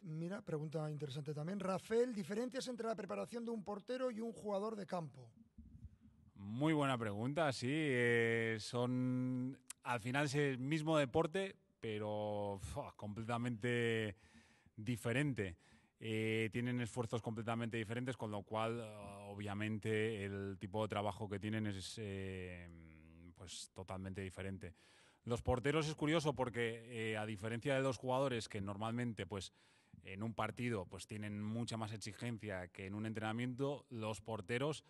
Mira, pregunta interesante también. Rafael, diferencias entre la preparación de un portero y un jugador de campo. Muy buena pregunta, sí. Eh, son al final es el mismo deporte, pero completamente diferente. Eh, tienen esfuerzos completamente diferentes, con lo cual, eh, obviamente, el tipo de trabajo que tienen es eh, pues totalmente diferente. Los porteros es curioso porque, a diferencia de los jugadores que normalmente, pues, en un partido, pues tienen mucha más exigencia que en un entrenamiento, los porteros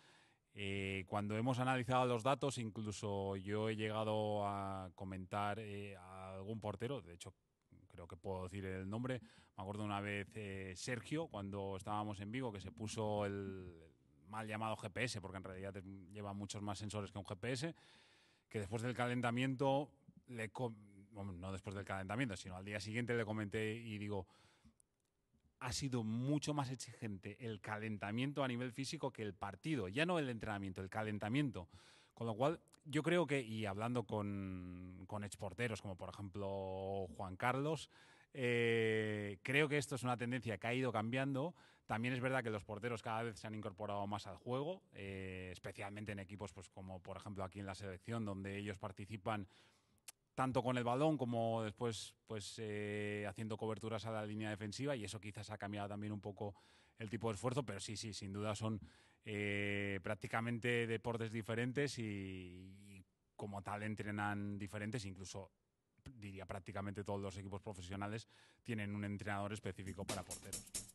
eh, cuando hemos analizado los datos, incluso yo he llegado a comentar eh, a algún portero, de hecho creo que puedo decir el nombre, me acuerdo una vez eh, Sergio, cuando estábamos en Vigo, que se puso el mal llamado GPS, porque en realidad lleva muchos más sensores que un GPS, que después del calentamiento, le no después del calentamiento, sino al día siguiente le comenté y digo, ha sido mucho más exigente el calentamiento a nivel físico que el partido, ya no el entrenamiento, el calentamiento. Con lo cual, yo creo que, y hablando con, con exporteros como por ejemplo Juan Carlos, eh, creo que esto es una tendencia que ha ido cambiando. También es verdad que los porteros cada vez se han incorporado más al juego, eh, especialmente en equipos pues, como por ejemplo aquí en la selección, donde ellos participan tanto con el balón como después pues, eh, haciendo coberturas a la línea defensiva y eso quizás ha cambiado también un poco el tipo de esfuerzo, pero sí, sí, sin duda son eh, prácticamente deportes diferentes y, y, como tal entrenan diferentes, incluso diría prácticamente todos los equipos profesionales tienen un entrenador específico para porteros.